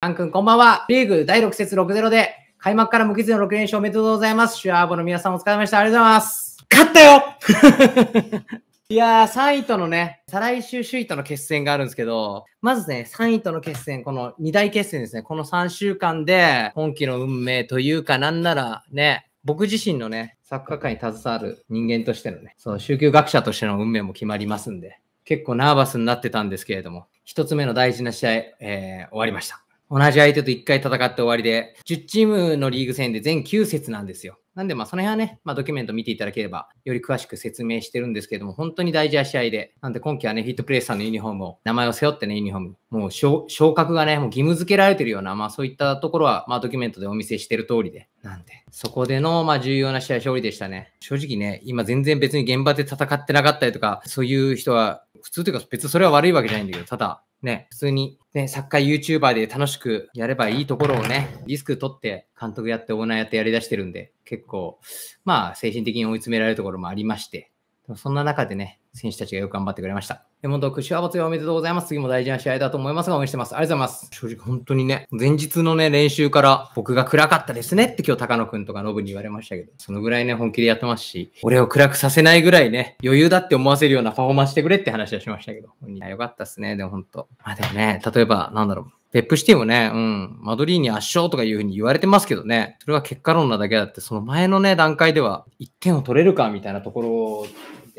アン君、こんばんは。リーグ第6節6-0で、開幕から無傷の6連勝おめでとうございます。シュアーボの皆さんお疲れ様でした。ありがとうございます。勝ったよ いやー、3位とのね、再来週首位との決戦があるんですけど、まずね、3位との決戦、この2大決戦ですね、この3週間で、本気の運命というかなんならね、僕自身のね、サッカー界に携わる人間としてのね、そう、宗教学者としての運命も決まりますんで、結構ナーバスになってたんですけれども、1つ目の大事な試合、えー、終わりました。同じ相手と1回戦って終わりで、10チームのリーグ戦で全9節なんですよ。なんで、まあ、その辺はね、まあ、ドキュメント見ていただければ、より詳しく説明してるんですけども、本当に大事な試合で、なんで、今季はね、ヒットプレイスさんのユニフォームを、名前を背負ってね、ユニフォーム、もう昇格がね、もう義務付けられてるような、まあ、そういったところは、まあ、ドキュメントでお見せしてる通りで、なんで、そこでの、まあ、重要な試合勝利でしたね。正直ね、今全然別に現場で戦ってなかったりとか、そういう人は普通というか別にそれは悪いわけじゃないんだけど、ただね、普通に、ね、サッカー YouTuber で楽しくやればいいところをね、リスク取って監督やってオーナーやってやりだしてるんで、結構、まあ精神的に追い詰められるところもありまして、そんな中でね、選手たちがよく頑張ってくれました。で、本当、串アボ強おめでとうございます。次も大事な試合だと思いますが、応援してます。ありがとうございます。正直、本当にね、前日のね、練習から僕が暗かったですねって今日、高野くんとかノブに言われましたけど、そのぐらいね、本気でやってますし、俺を暗くさせないぐらいね、余裕だって思わせるようなパフォーマンスしてくれって話はしましたけど、いや、よかったっすね、でも本当。まあでもね、例えば、なんだろう。ペップシティもね、うん、マドリーニ圧勝とかいうふうに言われてますけどね、それは結果論なだけだって、その前のね、段階では1点を取れるかみたいなところ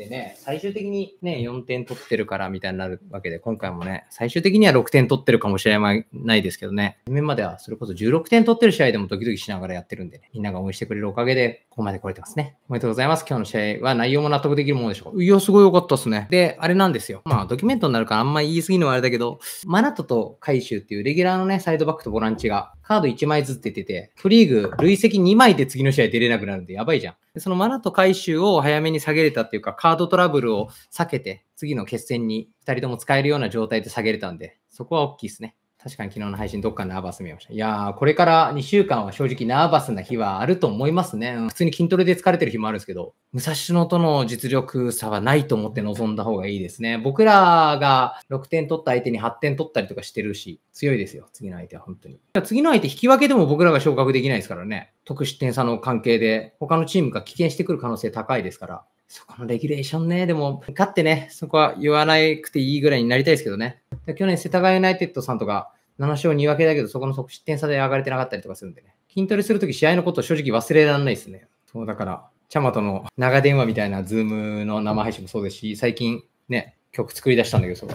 でてね、最終的にね、4点取ってるからみたいになるわけで、今回もね、最終的には6点取ってるかもしれないですけどね、今まではそれこそ16点取ってる試合でもドキドキしながらやってるんで、ね、みんなが応援してくれるおかげで、ここまで来れてますね。おめでとうございます。今日の試合は内容も納得できるものでしょういや、すごい良かったっすね。で、あれなんですよ。まあ、ドキュメントになるからあんま言い過ぎのはあれだけど、マナトとシュっていうレギュラーのね、サイドバックとボランチがカード1枚ずつ出てて、プリーグ累積2枚で次の試合出れなくなるんで、やばいじゃん。でそのマナと回収を早めに下げれたっていうか、カードトラブルを避けて、次の決戦に2人とも使えるような状態で下げれたんで、そこは大きいですね。確かに昨日の配信どっかナーバス見ました。いやー、これから2週間は正直ナーバスな日はあると思いますね。普通に筋トレで疲れてる日もあるんですけど、武蔵野との実力差はないと思って臨んだ方がいいですね。僕らが6点取った相手に8点取ったりとかしてるし、強いですよ。次の相手は本当に。次の相手引き分けでも僕らが昇格できないですからね。得失点差の関係で、他のチームが棄権してくる可能性高いですから。そこのレギュレーションね、でも、勝ってね、そこは言わなくていいぐらいになりたいですけどね。去年、世田谷ユナイテッドさんとか、7勝2分けだけど、そこの即失点差で上がれてなかったりとかするんでね。筋トレするとき、試合のこと正直忘れられないですね。そうだから、チャマとの長電話みたいな、ズームの生配信もそうですし、最近ね、曲作り出したんだけど、そ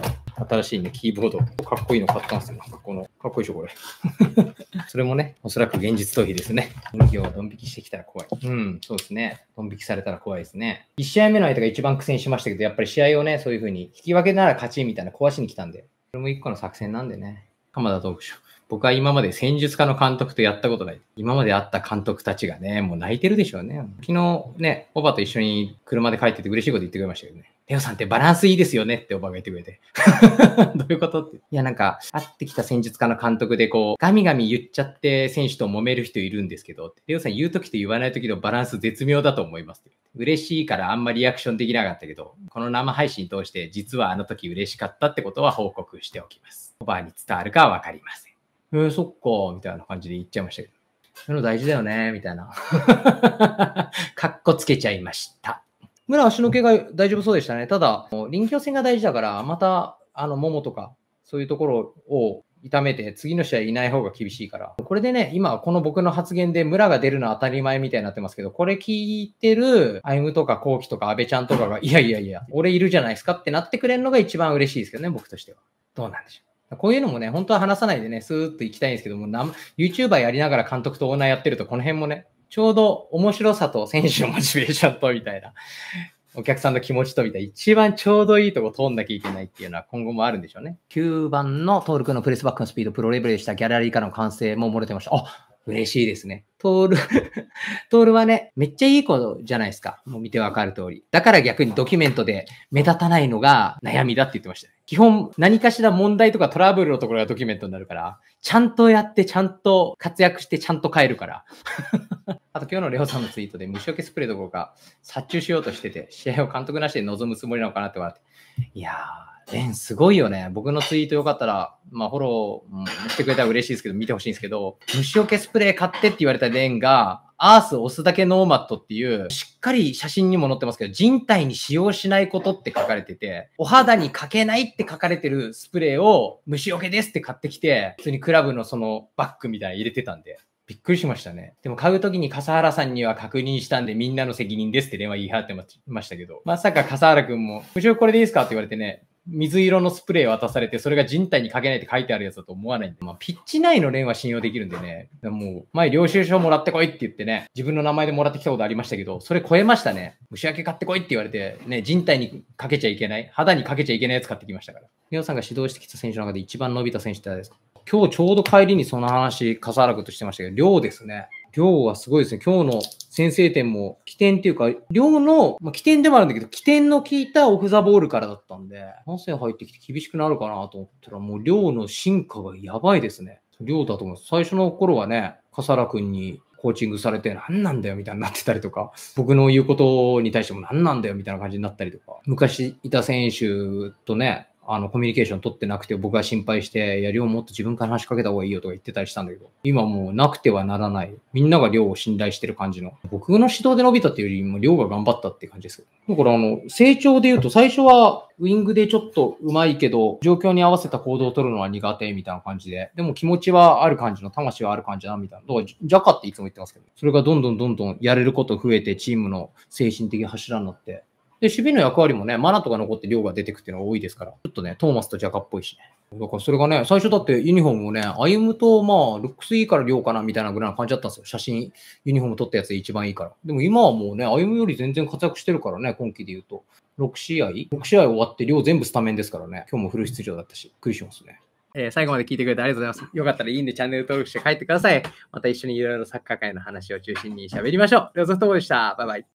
新しいね、キーボード、かっこいいの買ったんですよ。この、かっこいいでしょ、これ。それもね、おそらく現実逃避ですね。運気をドン引きしてきたら怖い。うん、そうですね。ドン引きされたら怖いですね。1試合目の相手が一番苦戦しましたけど、やっぱり試合をね、そういうふうに、引き分けなら勝ちみたいな壊しに来たんで、れも一個の作戦なんでね。鎌田トークショー。僕は今まで戦術家の監督とやったことない。今まで会った監督たちがね、もう泣いてるでしょうね。昨日ね、おばと一緒に車で帰ってて嬉しいこと言ってくれましたけどね。レオさんってバランスいいですよねっておばが言ってくれて。どういうことって。いや、なんか、会ってきた戦術家の監督で、こう、ガミガミ言っちゃって選手と揉める人いるんですけど、レオさん言うときと言わないときのバランス絶妙だと思います。嬉しいからあんまりリアクションできなかったけど、この生配信通して実はあの時嬉しかったってことは報告しておきます。おばあに伝わるかはわかりません。えー、そっか、みたいな感じで言っちゃいましたけど。そういうの大事だよね、みたいな。かっこつけちゃいました。村足の毛が大丈夫そうでしたね。ただ、臨機応戦が大事だから、また、あの、ももとか、そういうところを痛めて、次の試合いない方が厳しいから。これでね、今、この僕の発言で村が出るのは当たり前みたいになってますけど、これ聞いてる、アイムとかコウキとか安倍ちゃんとかが、いやいやいや、俺いるじゃないですかってなってくれるのが一番嬉しいですけどね、僕としては。どうなんでしょう。こういうのもね、本当は話さないでね、スーッと行きたいんですけども、YouTuber やりながら監督とオーナーやってると、この辺もね、ちょうど面白さと選手のモチベーションとみたいな、お客さんの気持ちとみたいな、一番ちょうどいいとこ通んなきゃいけないっていうのは今後もあるんでしょうね。9番のトール君のプレスバックのスピード、プロレベルでした。ギャラリーからの歓声も漏れてました。あ嬉しいですね。トール トールはね、めっちゃいい子じゃないですか。もう見てわかる通り。だから逆にドキュメントで目立たないのが悩みだって言ってました、基本何かしら問題とかトラブルのところがドキュメントになるから、ちゃんとやって、ちゃんと活躍して、ちゃんと帰るから。あと今日のレオさんのツイートで虫除けスプレーどころか殺虫しようとしてて、試合を監督なしで臨むつもりなのかなって笑って。いやー、ケン、すごいよね。僕のツイートよかったら、まあ、フォローしてくれたら嬉しいですけど、見てほしいんですけど、虫除けスプレー買ってって言われたレンが、アース押すだけノーマットっていう、しっかり写真にも載ってますけど、人体に使用しないことって書かれてて、お肌にかけないって書かれてるスプレーを、虫除けですって買ってきて、普通にクラブのそのバッグみたいに入れてたんで。びっくりしましたね。でも買うときに笠原さんには確認したんでみんなの責任ですって電話言い張ってましたけど、まさか笠原くんも、無償これでいいですかって言われてね、水色のスプレー渡されて、それが人体にかけないって書いてあるやつだと思わないんで、まあ、ピッチ内の連は信用できるんでね、もう、前、領収書もらってこいって言ってね、自分の名前でもらってきたことありましたけど、それ超えましたね。虫明け買ってこいって言われて、ね、人体にかけちゃいけない、肌にかけちゃいけないやつ買ってきましたから。みオさんが指導してきた選手の中で一番伸びた選手って誰ですか今日ちょうど帰りにその話、笠原君としてましたけど、量ですね。今日はすごいですね。今日の先制点も起点っていうか、量の、まあ、起点でもあるんだけど、起点の効いたオフザボールからだったんで、何戦入ってきて厳しくなるかなと思ったら、もう量の進化がやばいですね。量だと思います。最初の頃はね、笠原くんにコーチングされて、何なんだよみたいになってたりとか、僕の言うことに対しても何なんだよみたいな感じになったりとか、昔いた選手とね、あのコミュニケーション取ってなくて僕が心配してやりをもっと自分から話しかけた方がいいよとか言ってたりしたんだけど今もうなくてはならないみんなが量を信頼してる感じの僕の指導で伸びたっていうよりも量が頑張ったっていう感じですだからあの成長で言うと最初はウィングでちょっと上手いけど状況に合わせた行動を取るのは苦手みたいな感じででも気持ちはある感じの魂はある感じだみたいなだからジャカっていつも言ってますけどそれがどんどんどんどんやれること増えてチームの精神的柱になってで、守備の役割もね、マナとか残って量が出てくっていうのが多いですから、ちょっとね、トーマスとジャカっぽいしね。だからそれがね、最初だってユニフォームをね、歩むと、まあ、ルックスいいから量かなみたいなぐらいな感じだったんですよ。写真、ユニフォーム撮ったやつ一番いいから。でも今はもうね、歩より全然活躍してるからね、今季で言うと。6試合 ?6 試合終わって量全部スタメンですからね。今日もフル出場だったし、クリションすね。えー、最後まで聞いてくれてありがとうございます。よかったらいいんでチャンネル登録して帰ってください。また一緒にいろいろサッカー界の話を中心に喋りましょう。では、ともでした。バイバイ。